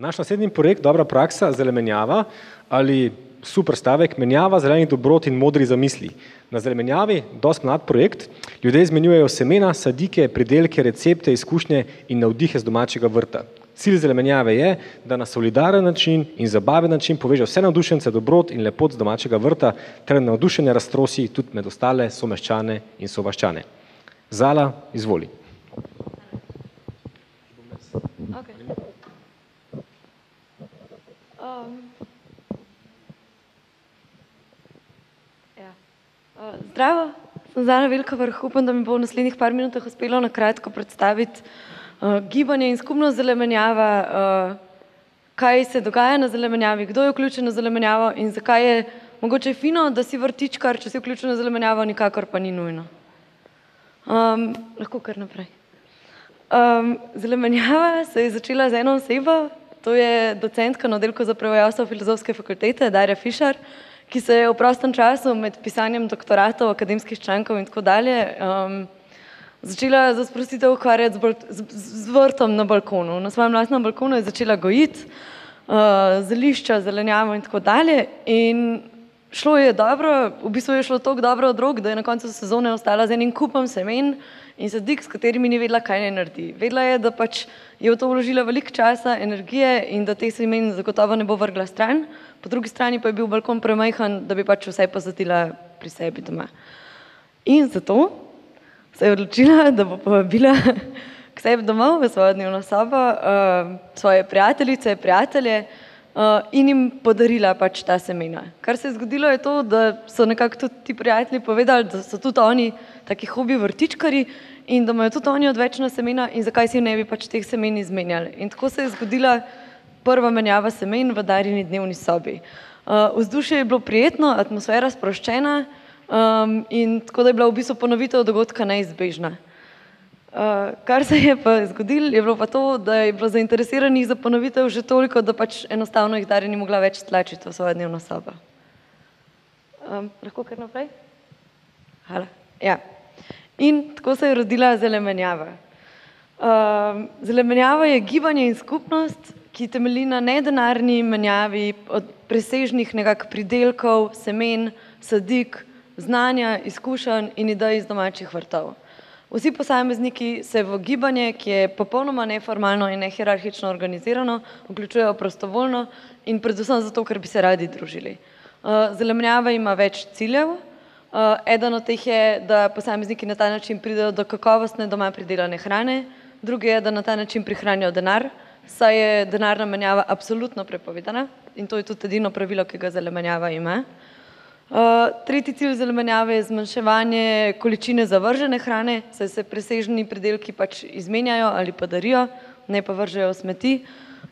Naš naslednji projekt, dobra praksa, zelenjava ali super stavek, menjava zelenih dobrot in modri zamisli. Na zelenjavi, dosti mlad projekt, ljudje izmenjujejo semena, sadike, pridelke, recepte, izkušnje in navdihe z domačega vrta. Cilj zelenjave je, da na solidaren način in zabaven način poveže vse navdušence dobrot in lepot z domačega vrta, ter navdušenje razstrosi tudi med ostale someščane in sovaščane. Zala, izvoli. Okay. Um, ja. uh, zdravo, sem Zana Velika vrh. Upam, da mi bo v naslednjih par minutah uspelo na kratko predstaviti uh, gibanje in skupno zelenjava, uh, kaj se dogaja na zelenjavi, kdo je vključen na zelenjavo in zakaj je mogoče fino, da si vrtič, kar če si vključen na zelenjavo, nikakor pa ni nujno. Um, lahko kar naprej. Um, zelenjava se je začela z eno osebo to je docentka na oddelku za prevajalstvo filozofske fakultete, Darja Fišar, ki se je v prostem času med pisanjem doktoratov, akademskih člankov in tako dalje um, začela za sprostitev ukvarjati z, z, z vrtom na balkonu. Na svojem lastnem balkonu je začela gojiti uh, zelišča, zelenjavo in tako dalje. In šlo je dobro, v bistvu je šlo tako dobro od rok, da je na koncu sezone ostala z enim kupom semen in sadik, s katerimi ni vedela, kaj naj naredi. Vedela je, da pač je v to vložila veliko časa, energije in da te semen zagotovo ne bo vrgla stran, po drugi strani pa je bil balkon premajhen, da bi pač vse pozatila pri sebi doma. In zato se je odločila, da bo povabila k sebi domov v svojo dnevno sobo, eh, svoje prijateljice, prijatelje. prijatelje Eh, in jim podarila pač ta semena. Kar se je zgodilo, je to, da so nekako tudi ti prijatelji povedali, da so tudi oni taki hobi vrtičkari in da imajo tudi oni odvečna semena in zakaj si ne bi pač teh semen izmenjali. In tako se je zgodila prva menjava semen v darjeni dnevni sobi. Eh, vzdušje je bilo prijetno, atmosfera sproščena um, in tako da je bila v bistvu ponovitev dogodka neizbežna. Eh, kar se je pa zgodilo, je bilo pa to, da je bilo zainteresiranih za ponovitev že toliko, da pač enostavno jih Darja ni mogla več tlačiti v svojo dnevno sobo. Um, lahko kar naprej? Hvala. Ja. In tako se je rodila zelenjava. Um, zelenjava je gibanje in skupnost, ki temelji na nedenarni menjavi od presežnih nekak pridelkov, semen, sadik, znanja, izkušenj in idej iz domačih vrtov. Vsi posamezniki se v gibanje, ki je popolnoma neformalno in nehirarhično organizirano, vključujejo prostovoljno in predvsem zato, ker bi se radi družili. Eh, zelenjava ima več ciljev. Eh, eden od teh je, da posamezniki na ta način pridejo do kakovostne doma pridelane hrane, drugi je, da na ta način prihranijo denar, saj je denarna menjava absolutno prepovedana in to je tudi edino pravilo, ki ga zelenjava ima. Eh, tretji cilj zelenjave je zmanjševanje količine zavržene hrane, saj se presežni predelki pač izmenjajo ali pa darijo, ne pa vržejo smeti.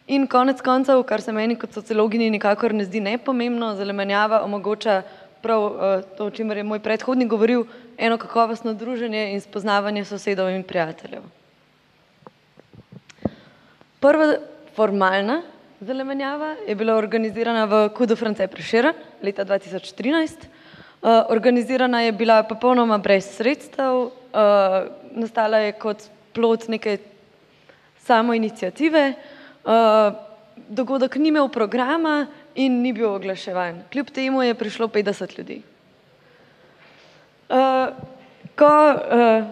In konec koncev, kar se meni kot sociologinji nikakor ne zdi nepomembno, zelenjava omogoča prav eh, to, o čemer je moj predhodnik govoril, eno kakovostno druženje in spoznavanje sosedov in prijateljev. Prva formalna Zelenjava je bila organizirana v Kudu France Preširen leta 2013. Uh, eh, organizirana je bila popolnoma brez sredstev, uh, nastala je kot plot neke samoinicijative. Uh, eh, dogodek ni imel programa in ni bil oglaševan. Kljub temu je prišlo 50 ljudi. Uh, ko, uh,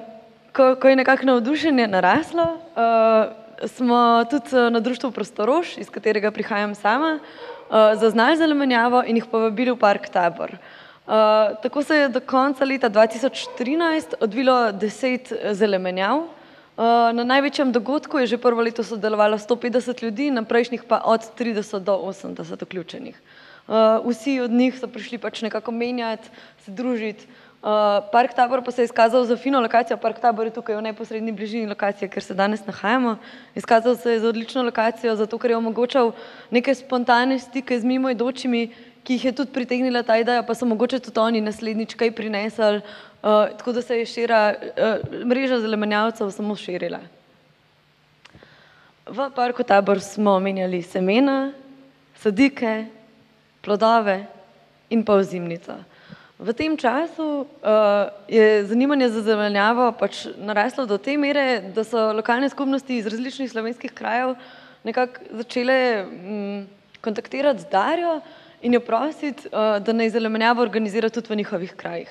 ko, ko je nekako navdušenje naraslo, uh, smo tudi eh, na društvu Prostoroš, iz katerega prihajam sama, eh, zaznali zelenjavo in jih povabili v park Tabor. Eh, tako se je do konca leta 2013 odvilo deset zelenjav. Na največjem dogodku je že prvo leto sodelovalo 150 ljudi, na prejšnjih pa od 30 do 80 vključenih. Vsi od njih so prišli pač nekako menjati, se družiti. Eh, Park Tabor pa se je izkazal za fino lokacijo, Park Tabor je tukaj v neposrednji bližini lokacije, kjer se danes nahajamo. Izkazal se je za odlično lokacijo, zato ker je omogočal neke spontane stike z mimoidočimi, ki jih je tudi pritegnila ta ideja, pa so mogoče tudi oni naslednjič kaj prinesli, uh, tako da se je šira, uh, eh, mreža zelenjavcev samo širila. V Parku Tabor smo menjali semena, sadike, plodove in pa ozimnico. V tem času uh, je zanimanje za zelenjavo pač naraslo do te mere, da so lokalne skupnosti iz različnih slovenskih krajev nekako začele m, mm, kontaktirati z Darjo in jo prositi, uh, eh, da naj zelenjavo organizira tudi v njihovih krajih.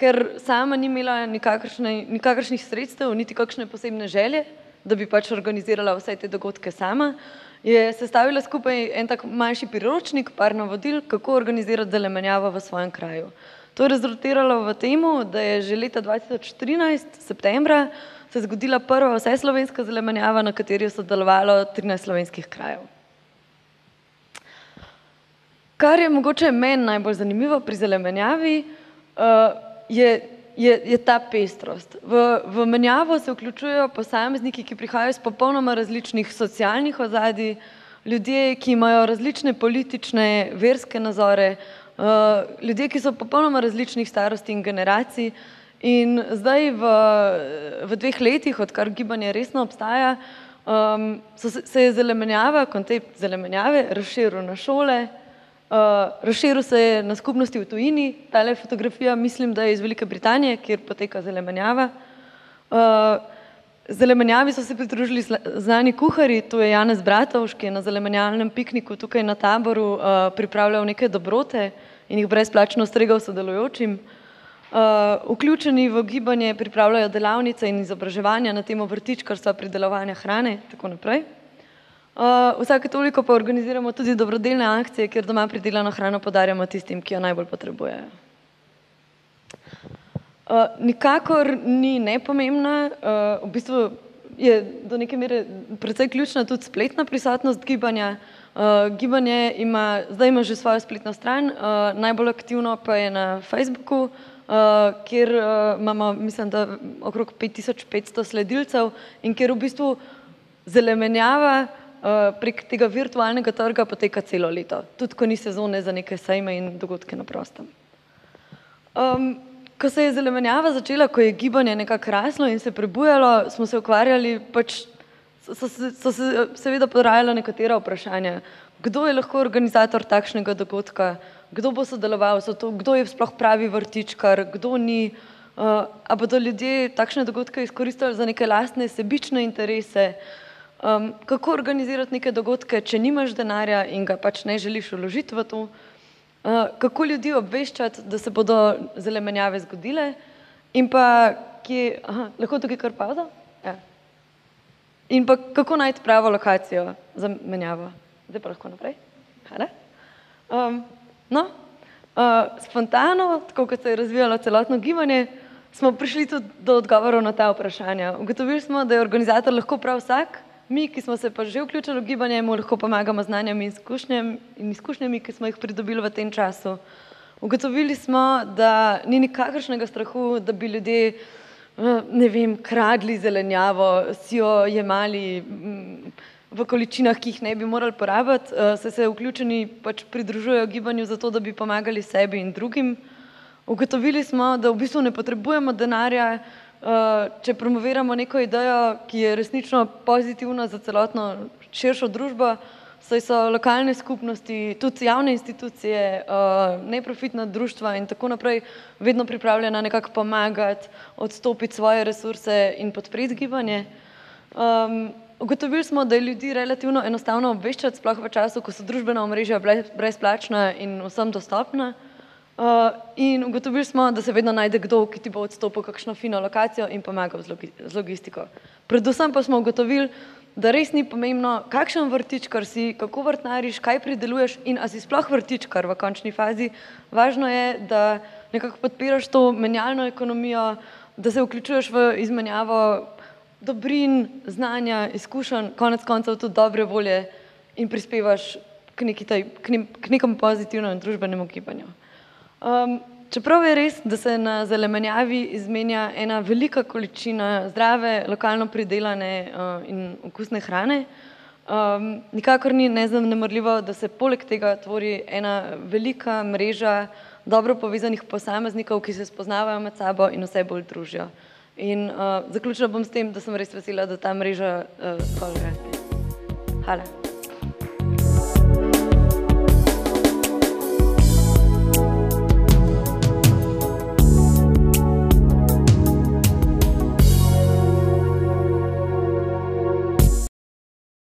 Ker sama ni imela nikakršnih sredstev, niti kakšne posebne želje, da bi pač organizirala vse te dogodke sama, je sestavila skupaj en tak manjši priročnik, par navodil, kako organizirati zelenjavo v svojem kraju. Uh, To je rezultiralo v tem, da je že leta 2014, septembra, se zgodila prva vse slovenska zelenjava, na kateri je sodelovalo 13 slovenskih krajev. Kar je mogoče meni najbolj zanimivo pri zelenjavi, eh, je, je, je ta pestrost. V, v menjavo se vključujejo posamezniki, ki prihajajo iz popolnoma različnih socialnih ozadij, ljudje, ki imajo različne politične, verske nazore, Eh, ljudje, ki so popolnoma različnih starosti in generacij. In zdaj, v, v dveh letih, odkar gibanje resno obstaja, um, se, se je zelenjava, koncept zelenjave, razširil na šole, uh, razširil se je na skupnosti v tujini. Ta le fotografija, mislim, da je iz Velike Britanije, kjer poteka zelenjava. Uh, Zelenjavi so se pridružili znani kuhari, tu je Janez Bratovš, ki je na zelenjavnem pikniku tukaj na taboru uh, pripravljal neke dobrote in jih brezplačno stregal sodelujočim. Uh, vključeni v gibanje pripravljajo delavnice in izobraževanja na temo vrtičkarstva, pridelovanja hrane in tako naprej. Uh, vsake toliko pa organiziramo tudi dobrodelne akcije, kjer doma pridelano hrano podarjamo tistim, ki jo najbolj potrebujejo. Eh, nikakor ni nepomembna, uh, v bistvu je do neke mere precej ključna tudi spletna prisotnost gibanja. Uh, gibanje ima, zdaj ima že svojo spletno stran, uh, najbolj aktivno pa je na Facebooku, uh, kjer uh, imamo, mislim, da okrog 5500 sledilcev in kjer v bistvu zelenjava uh, prek tega virtualnega trga poteka celo leto, tudi ko ni sezone za neke sejme in dogodke na prostem. Um, ko se je zelenjava začela, ko je gibanje nekako raslo in se prebujalo, smo se ukvarjali, pač so, so, so se seveda porajala nekatera vprašanja. Kdo je lahko organizator takšnega dogodka, kdo bo sodeloval, so to, kdo je sploh pravi vrtičkar, kdo ni. Uh, ali bodo ljudje takšne dogodke izkoristili za neke lastne sebične interese? Um, kako organizirati neke dogodke, če nimaš denarja in ga pač ne želiš uložiti v to? Uh, Eh, kako ljudi obveščati, da se bodo zelenjave zgodile, in pa ki lahko tukaj kar pauza. Ja. In pa kako najti pravo lokacijo za menjavo, zdaj pa lahko naprej. Um, no, uh, spontano, tako kot se je razvijalo celotno gibanje, smo prišli tudi do odgovorov na ta vprašanja. Ugotovili smo, da je organizator lahko prav vsak. Mi, ki smo se pa že vključili v gibanje, mu lahko pomagamo znanjem in, in izkušnjami, ki smo jih pridobili v tem času. Ugotovili smo, da ni nikakršnega strahu, da bi ljudje eh, ne vem, kradli zelenjavo, si jo jemali mm, v količinah, ki jih ne bi morali porabiti, eh, se se vključeni pač pridružujejo gibanju zato, da bi pomagali sebi in drugim. Ugotovili smo, da v bistvu ne potrebujemo denarja, Eh, če promoviramo neko idejo, ki je resnično pozitivna za celotno širšo družbo, saj so lokalne skupnosti, tudi javne institucije, eh, neprofitna društva in tako naprej vedno pripravljena nekako pomagati, odstopiti svoje resurse in podpreti gibanje. Um, ugotovili smo, da je ljudi relativno enostavno obveščati, sploh v času, ko so družbena omrežja brezplačna in vsem dostopna. Uh, Eh, in ugotovili smo, da se vedno najde kdo, ki ti bo odstopil kakšno fino lokacijo in pomagal z logistiko. Predvsem pa smo ugotovili, da res ni pomembno, kakšen vrtičkar si, kako vrtnariš, kaj prideluješ in a si sploh vrtičkar v končni fazi. Važno je, da nekako podpiraš to menjalno ekonomijo, da se vključuješ v izmenjavo dobrin, znanja, izkušenj, konec koncev tudi dobre volje in prispevaš k, neki taj, k, ne, k nekom pozitivnemu in družbenemu gibanju. Um, čeprav je res, da se na zelenjavi izmenja ena velika količina zdrave, lokalno pridelane uh, in okusne hrane, um, nikakor ni nezanemrljivo, da se poleg tega tvori ena velika mreža dobro povezanih posameznikov, ki se spoznavajo med sabo in vse bolj družijo. In uh, zaključila bom s tem, da sem res vesela, da ta mreža uh, zgolj gre. Hvala.